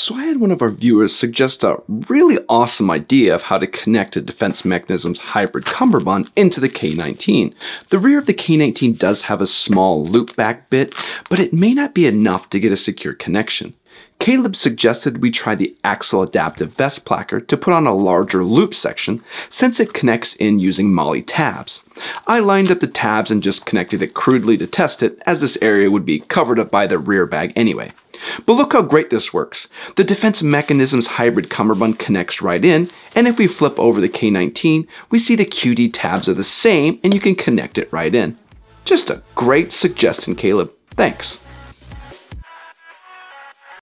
So I had one of our viewers suggest a really awesome idea of how to connect a defense mechanism's hybrid cummerbund into the K19. The rear of the K19 does have a small loopback bit, but it may not be enough to get a secure connection. Caleb suggested we try the axle adaptive vest placker to put on a larger loop section since it connects in using molly tabs. I lined up the tabs and just connected it crudely to test it as this area would be covered up by the rear bag anyway. But look how great this works. The Defense Mechanisms hybrid cummerbund connects right in, and if we flip over the K19, we see the QD tabs are the same and you can connect it right in. Just a great suggestion, Caleb. Thanks.